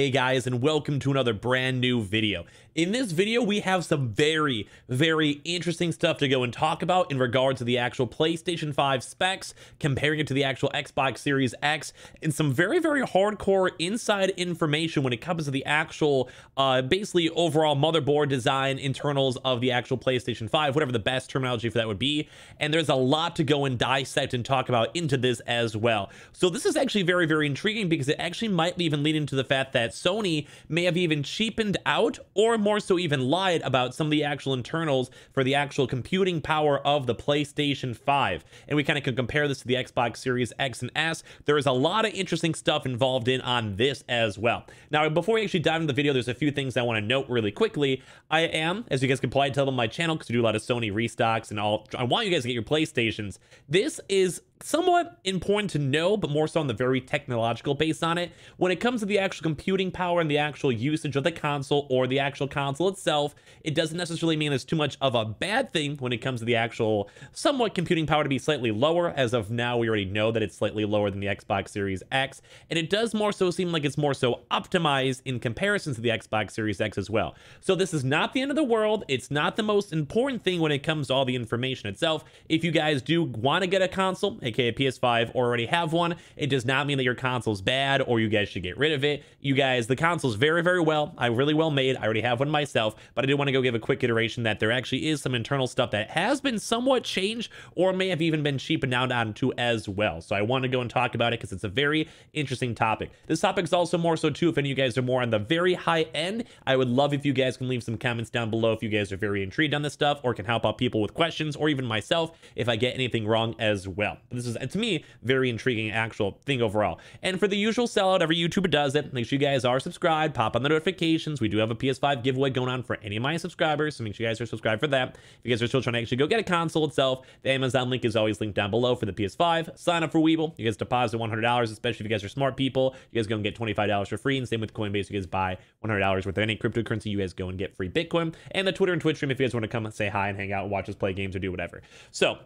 Hey guys, and welcome to another brand new video. In this video, we have some very, very interesting stuff to go and talk about in regards to the actual PlayStation 5 specs, comparing it to the actual Xbox Series X, and some very, very hardcore inside information when it comes to the actual, uh, basically overall motherboard design, internals of the actual PlayStation 5, whatever the best terminology for that would be. And there's a lot to go and dissect and talk about into this as well. So this is actually very, very intriguing because it actually might even lead into the fact that that Sony may have even cheapened out or more so even lied about some of the actual internals for the actual computing power of the PlayStation 5. And we kind of can compare this to the Xbox Series X and S. There is a lot of interesting stuff involved in on this as well. Now, before we actually dive into the video, there's a few things I want to note really quickly. I am, as you guys can probably tell on my channel, because we do a lot of Sony restocks and all, I want you guys to get your PlayStations. This is somewhat important to know, but more so on the very technological base on it. When it comes to the actual computer computing power and the actual usage of the console or the actual console itself. It doesn't necessarily mean it's too much of a bad thing when it comes to the actual somewhat computing power to be slightly lower. As of now, we already know that it's slightly lower than the Xbox Series X, and it does more so seem like it's more so optimized in comparison to the Xbox Series X as well. So this is not the end of the world. It's not the most important thing when it comes to all the information itself. If you guys do want to get a console, aka PS5, or already have one, it does not mean that your console's bad or you guys should get rid of it. You guys. The console's very, very well. I really well made. I already have one myself, but I did want to go give a quick iteration that there actually is some internal stuff that has been somewhat changed or may have even been cheapened down onto as well. So I want to go and talk about it because it's a very interesting topic. This topic is also more so too, if any of you guys are more on the very high end, I would love if you guys can leave some comments down below if you guys are very intrigued on this stuff or can help out people with questions or even myself if I get anything wrong as well. this is, to me, very intriguing actual thing overall. And for the usual sellout, every YouTuber does it. Make sure you guys guys are subscribed, pop on the notifications. We do have a PS5 giveaway going on for any of my subscribers, so make sure you guys are subscribed for that. If you guys are still trying to actually go get a console itself, the Amazon link is always linked down below for the PS5. Sign up for Weeble. You guys deposit $100, especially if you guys are smart people. You guys go and get $25 for free. And same with Coinbase, you guys buy $100 worth of any cryptocurrency. You guys go and get free Bitcoin. And the Twitter and Twitch stream if you guys want to come and say hi and hang out, watch us play games or do whatever. So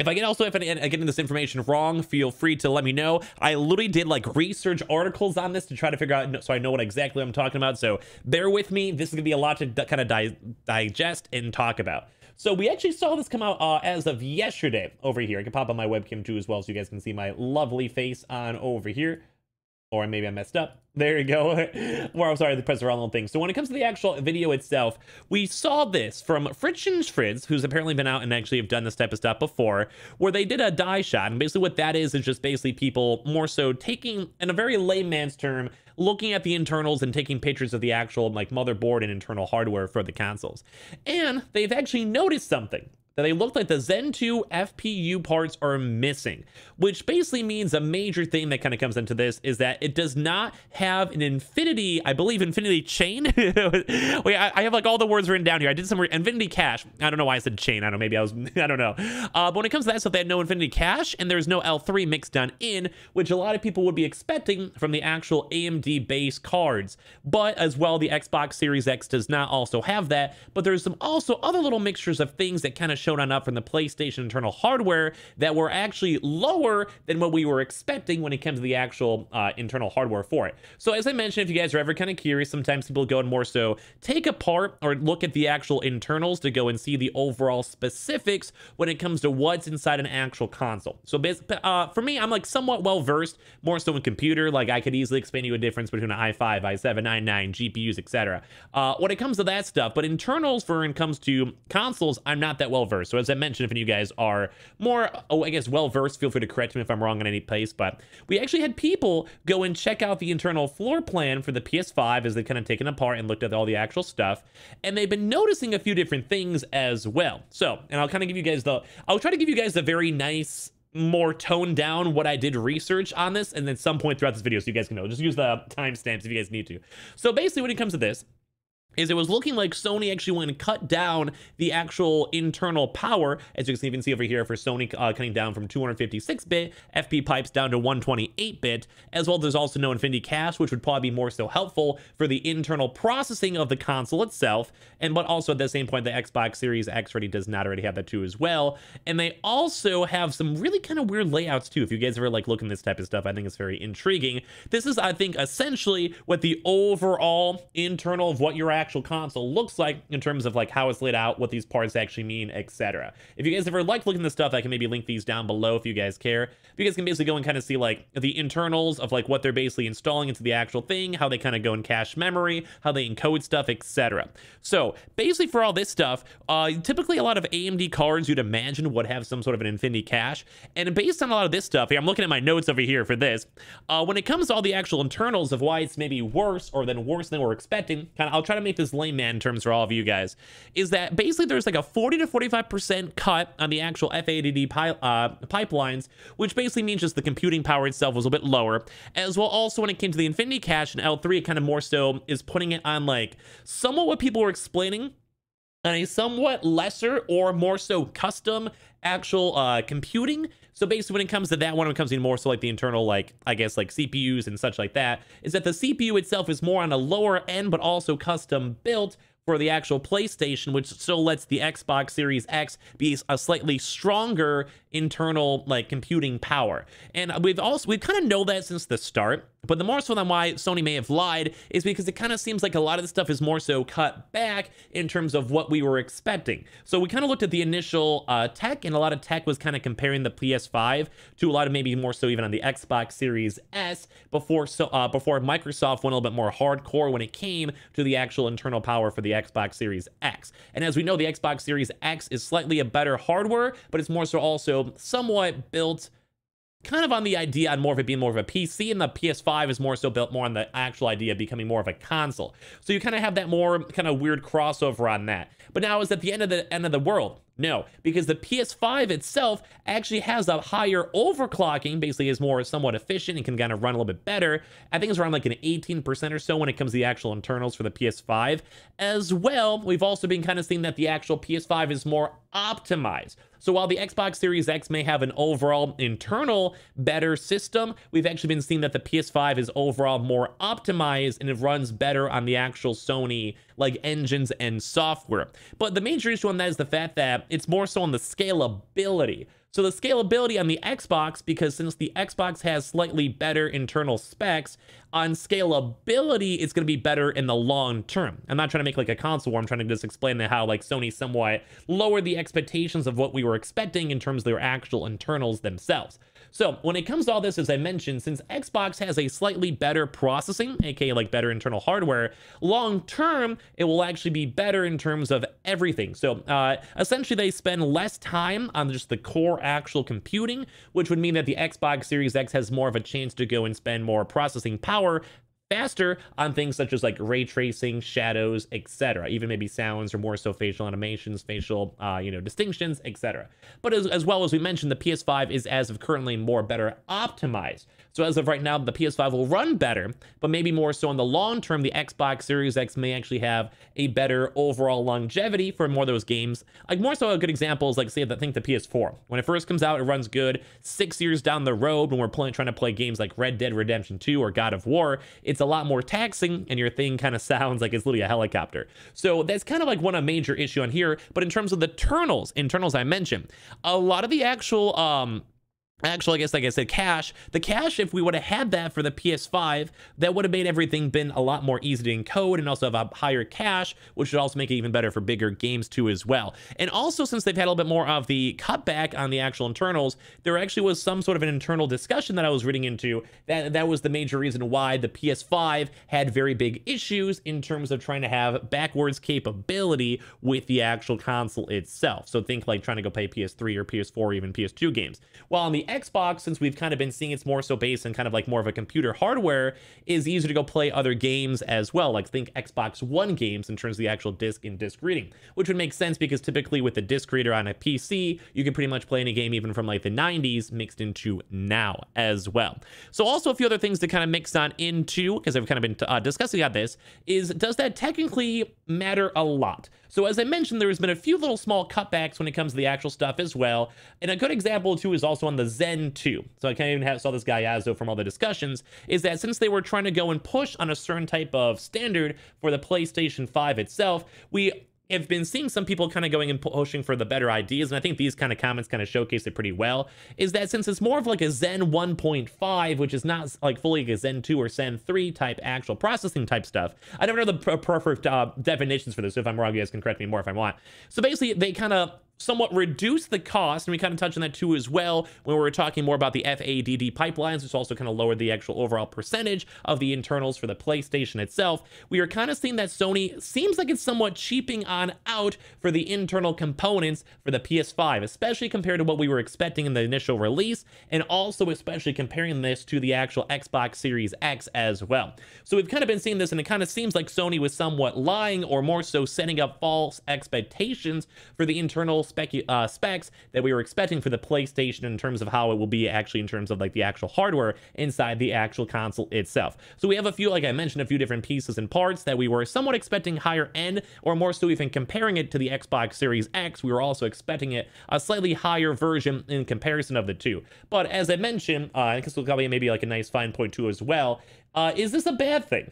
if I get also, if I am getting this information wrong, feel free to let me know. I literally did like research articles on this to try to figure out, so I know what exactly I'm talking about. So bear with me. This is gonna be a lot to kind of di digest and talk about. So we actually saw this come out uh, as of yesterday over here. I can pop on my webcam too as well so you guys can see my lovely face on over here or maybe I messed up. There you go. or I'm sorry, the press the wrong thing. So when it comes to the actual video itself, we saw this from Fritschen's Fritz, who's apparently been out and actually have done this type of stuff before, where they did a die shot. And basically what that is, is just basically people more so taking, in a very layman's term, looking at the internals and taking pictures of the actual like motherboard and internal hardware for the consoles. And they've actually noticed something that they looked like the Zen 2 FPU parts are missing, which basically means a major thing that kind of comes into this is that it does not have an infinity, I believe infinity chain. Wait, I, I, have like all the words written down here. I did some infinity cache. I don't know why I said chain. I don't know. Maybe I was, I don't know. Uh, but when it comes to that stuff, they had no infinity cache and there's no L3 mix done in, which a lot of people would be expecting from the actual AMD base cards. But as well, the Xbox Series X does not also have that, but there's some also other little mixtures of things that kind of show shown on up from the PlayStation internal hardware that were actually lower than what we were expecting when it comes to the actual uh, internal hardware for it. So as I mentioned, if you guys are ever kind of curious, sometimes people go and more so take apart or look at the actual internals to go and see the overall specifics when it comes to what's inside an actual console. So uh, for me, I'm like somewhat well versed, more so in computer. Like I could easily explain you a difference between an i5, i7, i9, GPUs, etc. Uh, when it comes to that stuff, but internals for when it comes to consoles, I'm not that well well-versed. So as I mentioned, if you guys are more, oh, I guess, well-versed, feel free to correct me if I'm wrong in any place. But we actually had people go and check out the internal floor plan for the PS5 as they kind of taken apart and looked at all the actual stuff. And they've been noticing a few different things as well. So, and I'll kind of give you guys the, I'll try to give you guys a very nice more toned down what I did research on this and then some point throughout this video so you guys can know. Just use the timestamps if you guys need to. So basically when it comes to this, is it was looking like Sony actually went and cut down the actual internal power, as you can even see over here for Sony uh, cutting down from 256-bit FP pipes down to 128-bit, as well there's also no Infinity Cache, which would probably be more so helpful for the internal processing of the console itself, and but also at the same point, the Xbox Series X already does not already have that too as well, and they also have some really kind of weird layouts too. If you guys ever like in this type of stuff, I think it's very intriguing. This is, I think, essentially what the overall internal of what you're at actual console looks like in terms of like how it's laid out, what these parts actually mean, etc. If you guys ever like looking at this stuff, I can maybe link these down below if you guys care. you guys can basically go and kind of see like the internals of like what they're basically installing into the actual thing, how they kind of go in cache memory, how they encode stuff, etc. So basically for all this stuff, uh, typically a lot of AMD cards you'd imagine would have some sort of an Infinity cache. And based on a lot of this stuff here, I'm looking at my notes over here for this. Uh, when it comes to all the actual internals of why it's maybe worse or than worse than we're expecting, kind of I'll try to make make this lame man terms for all of you guys, is that basically there's like a 40 to 45% cut on the actual FADD pi uh, pipelines, which basically means just the computing power itself was a bit lower, as well also when it came to the Infinity Cache and L3, it kind of more so is putting it on like somewhat what people were explaining on a somewhat lesser or more so custom actual uh, computing. So basically when it comes to that one, when it comes to more so like the internal, like, I guess like CPUs and such like that, is that the CPU itself is more on a lower end, but also custom built for the actual PlayStation, which still lets the Xbox Series X be a slightly stronger internal like computing power. And we've also, we kind of know that since the start but the more so than why Sony may have lied is because it kind of seems like a lot of the stuff is more so cut back in terms of what we were expecting. So we kind of looked at the initial uh, tech, and a lot of tech was kind of comparing the PS5 to a lot of maybe more so even on the Xbox Series S before so uh, before Microsoft went a little bit more hardcore when it came to the actual internal power for the Xbox Series X. And as we know, the Xbox Series X is slightly a better hardware, but it's more so also somewhat built kind of on the idea on more of it being more of a PC and the PS5 is more so built more on the actual idea of becoming more of a console. So you kind of have that more kind of weird crossover on that. But now is at the end of the end of the world. No, because the PS5 itself actually has a higher overclocking, basically is more somewhat efficient and can kind of run a little bit better. I think it's around like an 18% or so when it comes to the actual internals for the PS5. As well, we've also been kind of seeing that the actual PS5 is more optimized. So while the Xbox Series X may have an overall internal better system, we've actually been seeing that the PS5 is overall more optimized and it runs better on the actual Sony like engines and software. But the major issue on that is the fact that it's more so on the scalability. So the scalability on the Xbox, because since the Xbox has slightly better internal specs, on scalability, it's going to be better in the long term. I'm not trying to make like a console war. I'm trying to just explain how like Sony somewhat lowered the expectations of what we were expecting in terms of their actual internals themselves. So when it comes to all this, as I mentioned, since Xbox has a slightly better processing, aka like better internal hardware, long term, it will actually be better in terms of everything. So uh, essentially, they spend less time on just the core actual computing, which would mean that the Xbox Series X has more of a chance to go and spend more processing power faster on things such as like ray tracing, shadows, etc. Even maybe sounds or more so facial animations, facial uh, you know distinctions, etc. But as, as well as we mentioned, the PS5 is as of currently more better optimized. So as of right now, the PS5 will run better, but maybe more so in the long term, the Xbox Series X may actually have a better overall longevity for more of those games. Like more so a good example is like say that think the PS4. When it first comes out, it runs good. Six years down the road, when we're playing, trying to play games like Red Dead Redemption 2 or God of War, it's it's a lot more taxing and your thing kind of sounds like it's literally a helicopter. So that's kind of like one a major issue on here. But in terms of the internals, internals I mentioned, a lot of the actual um, Actually, I guess, like I said, cache. The cache, if we would have had that for the PS5, that would have made everything been a lot more easy to encode and also have a higher cache, which would also make it even better for bigger games too as well. And also, since they've had a little bit more of the cutback on the actual internals, there actually was some sort of an internal discussion that I was reading into that that was the major reason why the PS5 had very big issues in terms of trying to have backwards capability with the actual console itself. So think like trying to go play PS3 or PS4 or even PS2 games. Well, on the Xbox, since we've kind of been seeing it's more so based in kind of like more of a computer hardware, is easier to go play other games as well. Like think Xbox One games in terms of the actual disc and disc reading, which would make sense because typically with the disc reader on a PC, you can pretty much play any game even from like the 90s mixed into now as well. So also a few other things to kind of mix on into, because I've kind of been uh, discussing about this, is does that technically matter a lot? So as I mentioned, there has been a few little small cutbacks when it comes to the actual stuff as well. And a good example too is also on the Zen 2. So I can't even have, saw this guy though from all the discussions, is that since they were trying to go and push on a certain type of standard for the PlayStation 5 itself, we have been seeing some people kind of going and pushing for the better ideas, and I think these kind of comments kind of showcase it pretty well, is that since it's more of like a Zen 1.5, which is not like fully like a Zen 2 or Zen 3 type actual processing type stuff, I don't know the perfect uh, definitions for this, so if I'm wrong, you guys can correct me more if I want. So basically, they kind of somewhat reduce the cost. And we kind of touched on that too as well when we were talking more about the FADD pipelines, which also kind of lowered the actual overall percentage of the internals for the PlayStation itself. We are kind of seeing that Sony seems like it's somewhat cheaping on out for the internal components for the PS5, especially compared to what we were expecting in the initial release, and also especially comparing this to the actual Xbox Series X as well. So we've kind of been seeing this and it kind of seems like Sony was somewhat lying or more so setting up false expectations for the internals spec uh, specs that we were expecting for the PlayStation in terms of how it will be actually in terms of like the actual hardware inside the actual console itself. So we have a few, like I mentioned, a few different pieces and parts that we were somewhat expecting higher end, or more so even comparing it to the Xbox Series X, we were also expecting it a slightly higher version in comparison of the two. But as I mentioned, uh, I guess we'll probably maybe like a nice fine point too as well. Uh, is this a bad thing?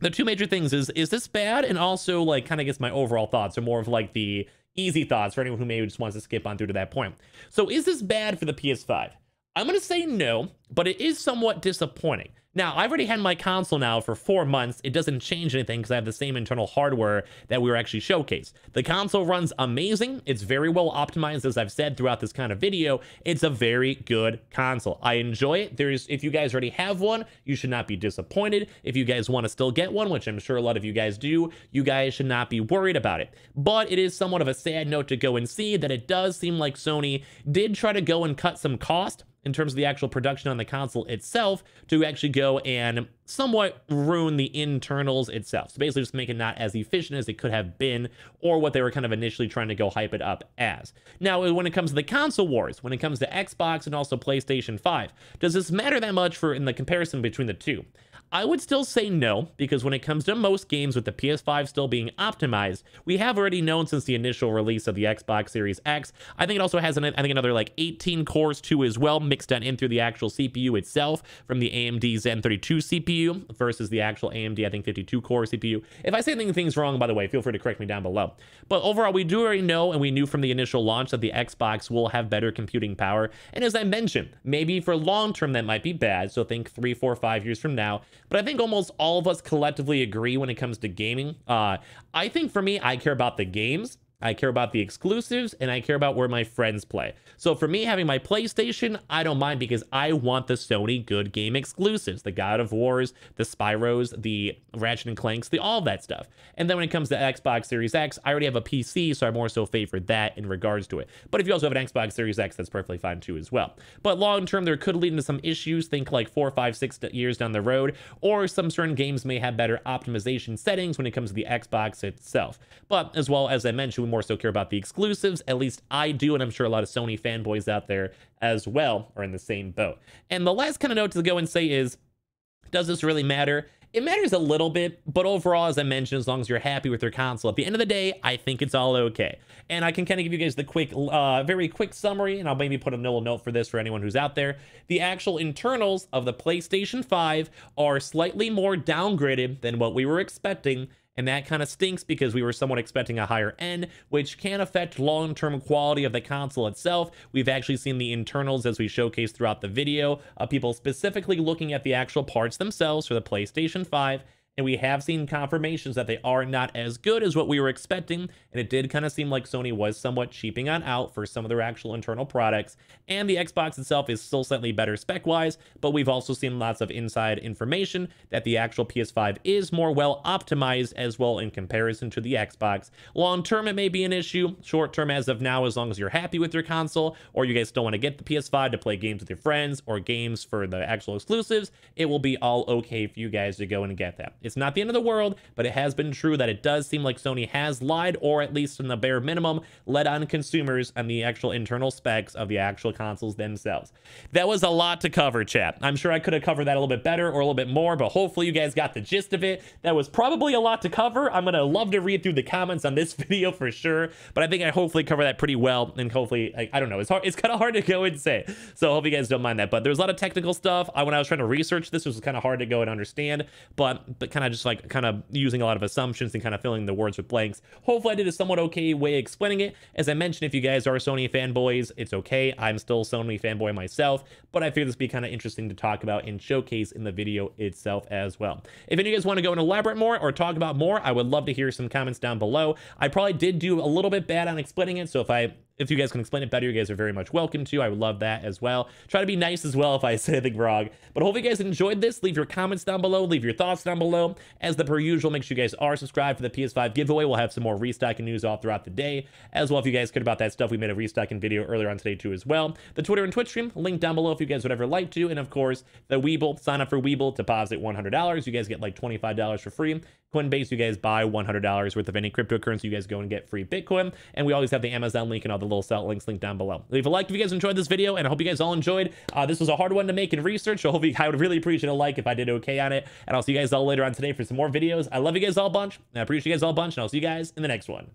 The two major things is, is this bad? And also like kind of gets my overall thoughts or more of like the easy thoughts for anyone who maybe just wants to skip on through to that point. So is this bad for the PS5? I'm going to say no, but it is somewhat disappointing. Now, I've already had my console now for four months. It doesn't change anything because I have the same internal hardware that we were actually showcased. The console runs amazing. It's very well optimized, as I've said throughout this kind of video. It's a very good console. I enjoy it. There's, if you guys already have one, you should not be disappointed. If you guys want to still get one, which I'm sure a lot of you guys do, you guys should not be worried about it. But it is somewhat of a sad note to go and see that it does seem like Sony did try to go and cut some cost in terms of the actual production on the console itself to actually go and somewhat ruin the internals itself. So basically just make it not as efficient as it could have been or what they were kind of initially trying to go hype it up as. Now, when it comes to the console wars, when it comes to Xbox and also PlayStation 5, does this matter that much for in the comparison between the two? I would still say no, because when it comes to most games with the PS5 still being optimized, we have already known since the initial release of the Xbox Series X. I think it also has, an, I think, another like 18 cores too as well, mixed down in through the actual CPU itself from the AMD Zen 32 CPU versus the actual AMD, I think, 52 core CPU. If I say anything's wrong, by the way, feel free to correct me down below. But overall, we do already know and we knew from the initial launch that the Xbox will have better computing power. And as I mentioned, maybe for long term that might be bad. So think three, four, five years from now. But I think almost all of us collectively agree when it comes to gaming. Uh, I think for me, I care about the games I care about the exclusives and I care about where my friends play. So for me, having my PlayStation, I don't mind because I want the Sony good game exclusives, the God of Wars, the Spyros, the Ratchet and Clanks, the all that stuff. And then when it comes to Xbox Series X, I already have a PC, so I more so favor that in regards to it. But if you also have an Xbox Series X, that's perfectly fine too as well. But long term, there could lead into some issues. Think like four, five, six years down the road, or some certain games may have better optimization settings when it comes to the Xbox itself. But as well as I mentioned, more so care about the exclusives. At least I do, and I'm sure a lot of Sony fanboys out there as well are in the same boat. And the last kind of note to go and say is, does this really matter? It matters a little bit, but overall, as I mentioned, as long as you're happy with your console, at the end of the day, I think it's all okay. And I can kind of give you guys the quick, uh, very quick summary, and I'll maybe put a little note for this for anyone who's out there. The actual internals of the PlayStation 5 are slightly more downgraded than what we were expecting, and that kind of stinks because we were somewhat expecting a higher end, which can affect long-term quality of the console itself. We've actually seen the internals as we showcased throughout the video, uh, people specifically looking at the actual parts themselves for the PlayStation 5 and we have seen confirmations that they are not as good as what we were expecting, and it did kind of seem like Sony was somewhat cheaping on out for some of their actual internal products, and the Xbox itself is still slightly better spec-wise, but we've also seen lots of inside information that the actual PS5 is more well optimized as well in comparison to the Xbox. Long term, it may be an issue. Short term, as of now, as long as you're happy with your console, or you guys still want to get the PS5 to play games with your friends, or games for the actual exclusives, it will be all okay for you guys to go and get that. It's not the end of the world, but it has been true that it does seem like Sony has lied, or at least in the bare minimum, led on consumers and the actual internal specs of the actual consoles themselves. That was a lot to cover, chat. I'm sure I could have covered that a little bit better or a little bit more, but hopefully you guys got the gist of it. That was probably a lot to cover. I'm going to love to read through the comments on this video for sure, but I think I hopefully cover that pretty well, and hopefully, I, I don't know, it's hard, it's kind of hard to go and say, so I hope you guys don't mind that, but there's a lot of technical stuff. I, when I was trying to research this, it was kind of hard to go and understand, but, but kind kind of just like kind of using a lot of assumptions and kind of filling the words with blanks. Hopefully I did a somewhat okay way explaining it. As I mentioned, if you guys are Sony fanboys, it's okay. I'm still Sony fanboy myself, but I figured this would be kind of interesting to talk about and showcase in the video itself as well. If any of you guys want to go and elaborate more or talk about more, I would love to hear some comments down below. I probably did do a little bit bad on explaining it, so if I if you guys can explain it better, you guys are very much welcome to. I would love that as well. Try to be nice as well if I say anything wrong. But hopefully you guys enjoyed this. Leave your comments down below. Leave your thoughts down below. As the per usual, make sure you guys are subscribed for the PS5 giveaway. We'll have some more restocking news all throughout the day. As well, if you guys cared about that stuff, we made a restocking video earlier on today too as well. The Twitter and Twitch stream, link down below if you guys would ever like to. And of course, the Weeble, sign up for Weeble, deposit $100. You guys get like $25 for free. Coinbase, you guys buy $100 worth of any cryptocurrency. You guys go and get free Bitcoin. And we always have the Amazon link and all the little sell links linked down below. Leave a like if you guys enjoyed this video, and I hope you guys all enjoyed. Uh, this was a hard one to make and research, so hopefully I would really appreciate a like if I did okay on it. And I'll see you guys all later on today for some more videos. I love you guys all bunch, I appreciate you guys all bunch, and I'll see you guys in the next one.